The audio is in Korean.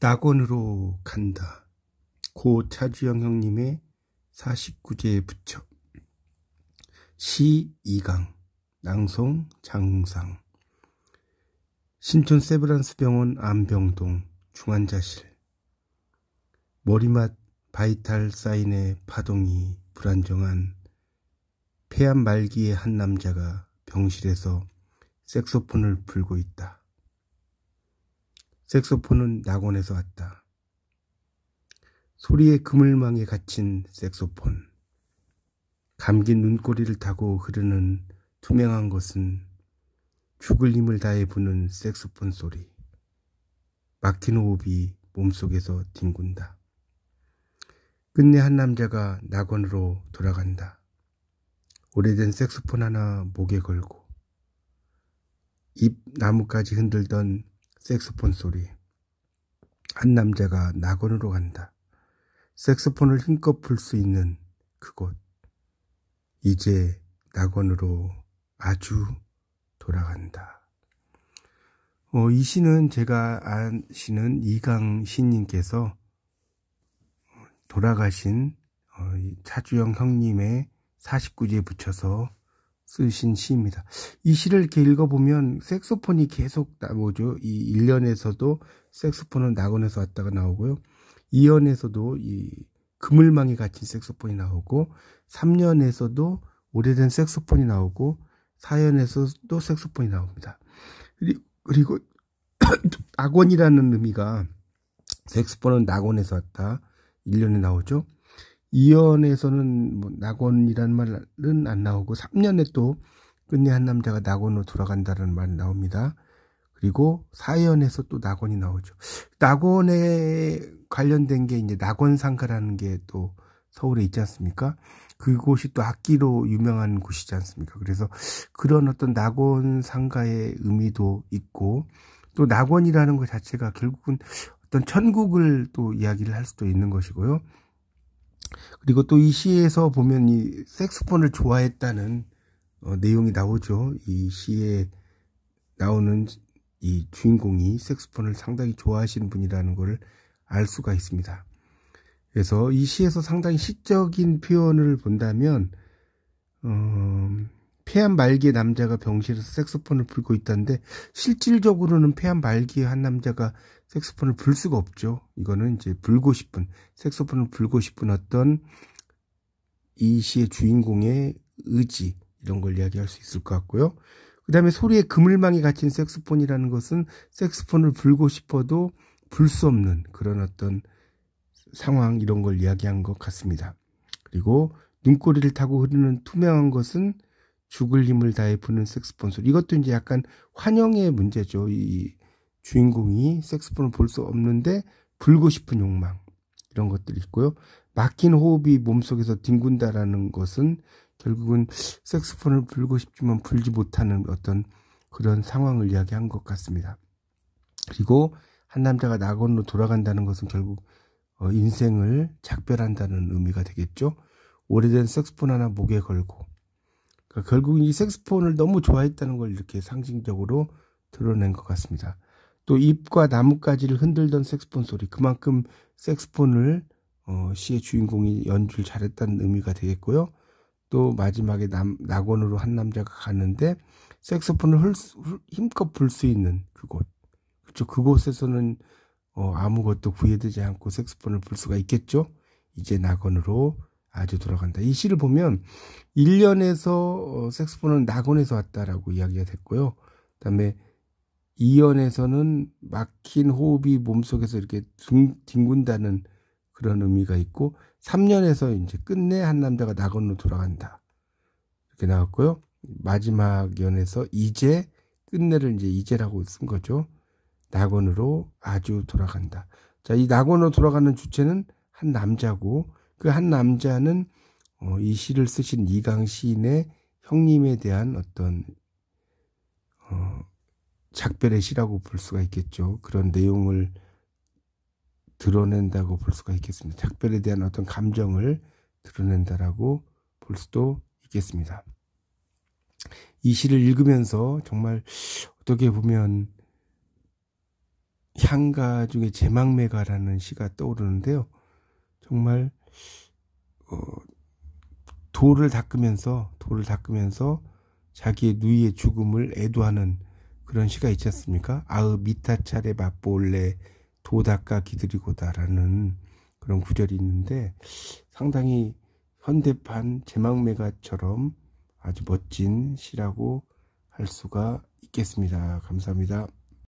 낙원으로 간다. 고 차주영 형님의 49제 부처 시 2강 낭송 장상 신촌 세브란스 병원 암병동 중환자실 머리맡 바이탈 사인의 파동이 불안정한 폐암 말기의 한 남자가 병실에서 색소폰을 불고 있다. 색소폰은 낙원에서 왔다. 소리의 그물망에 갇힌 색소폰. 감긴 눈꼬리를 타고 흐르는 투명한 것은 죽을 힘을 다해 부는 색소폰 소리. 막힌 호흡이 몸속에서 뒹군다. 끝내 한 남자가 낙원으로 돌아간다. 오래된 색소폰 하나 목에 걸고 입 나뭇가지 흔들던 색스폰 소리. 한 남자가 낙원으로 간다. 색스폰을 힘껏 풀 수 있는 그곳. 이제 낙원으로 아주 돌아간다. 어, 이 시는 제가 아시는 이강 시님께서 돌아가신 어, 차주영 형님의 49지에 붙여서 쓰신 시입니다. 이 시를 이렇게 읽어보면 색소폰이 계속 나오죠. 이 1년에서도 색소폰은 낙원에서 왔다가 나오고요. 2연에서도 이 그물망이 갇힌 색소폰이 나오고 3년에서도 오래된 색소폰이 나오고 4연에서도 색소폰이 나옵니다. 그리고 낙원이라는 의미가 색소폰은 낙원에서 왔다. 1년에 나오죠. 이연에서는 뭐 낙원이란 말은 안 나오고 3년에 또 끝내 한 남자가 낙원으로 돌아간다는 말 나옵니다. 그리고 사연에서 또 낙원이 나오죠. 낙원에 관련된 게 이제 낙원상가라는 게 또 서울에 있지 않습니까? 그곳이 또 악기로 유명한 곳이지 않습니까? 그래서 그런 어떤 낙원상가의 의미도 있고 또 낙원이라는 것 자체가 결국은 어떤 천국을 또 이야기를 할 수도 있는 것이고요. 그리고 또 이 시에서 보면 이섹스폰을 좋아했다는 어, 내용이 나오죠. 이 시에 나오는 이 주인공이 섹스폰을 상당히 좋아하시는 분이라는 것을 알 수가 있습니다. 그래서 이 시에서 상당히 시적인 표현을 본다면 어, 폐암 말기의 남자가 병실에서 색소폰을 불고 있던데 실질적으로는 폐암 말기의 한 남자가 색소폰을 불 수가 없죠. 이거는 이제 불고 싶은 색소폰을 불고 싶은 어떤 이 시의 주인공의 의지 이런 걸 이야기할 수 있을 것 같고요. 그 다음에 소리에 그물망이 갇힌 색소폰이라는 것은 색소폰을 불고 싶어도 불 수 없는 그런 어떤 상황 이런 걸 이야기한 것 같습니다. 그리고 눈꼬리를 타고 흐르는 투명한 것은 죽을 힘을 다해 부는 섹스폰 소리. 이것도 이제 약간 환영의 문제죠. 이 주인공이 섹스폰을볼 수 없는데 불고 싶은 욕망 이런 것들이 있고요. 막힌 호흡이 몸속에서 뒹군다라는 것은 결국은 섹스폰을 불고 싶지만 불지 못하는 어떤 그런 상황을 이야기한 것 같습니다. 그리고 한 남자가 낙원으로 돌아간다는 것은 결국 어, 인생을 작별한다는 의미가 되겠죠. 오래된 섹스폰 하나 목에 걸고 그러니까 결국 이 색스폰을 너무 좋아했다는 걸 이렇게 상징적으로 드러낸 것 같습니다. 또 잎과 나뭇가지를 흔들던 색스폰 소리 그만큼 색스폰을 어, 시의 주인공이 연주를 잘했다는 의미가 되겠고요. 또 마지막에 남, 낙원으로 한 남자가 가는데 색소폰을 흘, 흘, 힘껏 불 수 있는 그곳 그쵸 그곳에서는 어, 아무것도 구애되지 않고 색소폰을 불 수가 있겠죠 이제 낙원으로 아주 들어간다. 이 시를 보면 1년에서 어, 색소폰은 낙원에서 왔다라고 이야기가 됐고요. 그다음에 2연에서는 막힌 호흡이 몸속에서 이렇게 뒹군다는 그런 의미가 있고 3년에서 이제 끝내 한 남자가 낙원으로 돌아간다. 이렇게 나왔고요. 마지막 연에서 이제 끝내를 이제 이제라고 쓴 거죠. 낙원으로 아주 돌아간다. 자, 이 낙원으로 돌아가는 주체는 한 남자고 그한 남자는 어, 이 시를 쓰신 이강 시인의 형님에 대한 어떤 어, 작별의 시라고 볼 수가 있겠죠. 그런 내용을 드러낸다고 볼 수가 있겠습니다. 작별에 대한 어떤 감정을 드러낸다라고 볼 수도 있겠습니다. 이 시를 읽으면서 정말 어떻게 보면 향가 중에 제망매가라는 시가 떠오르는데요. 정말 어, 돌을 닦으면서 돌을 닦으면서 자기의 누이의 죽음을 애도하는 그런 시가 있지 않습니까? 아으 미타 차례 맛볼래 도 닦아 기드리고다라는 그런 구절이 있는데 상당히 현대판 제망매가처럼 아주 멋진 시라고 할 수가 있겠습니다. 감사합니다.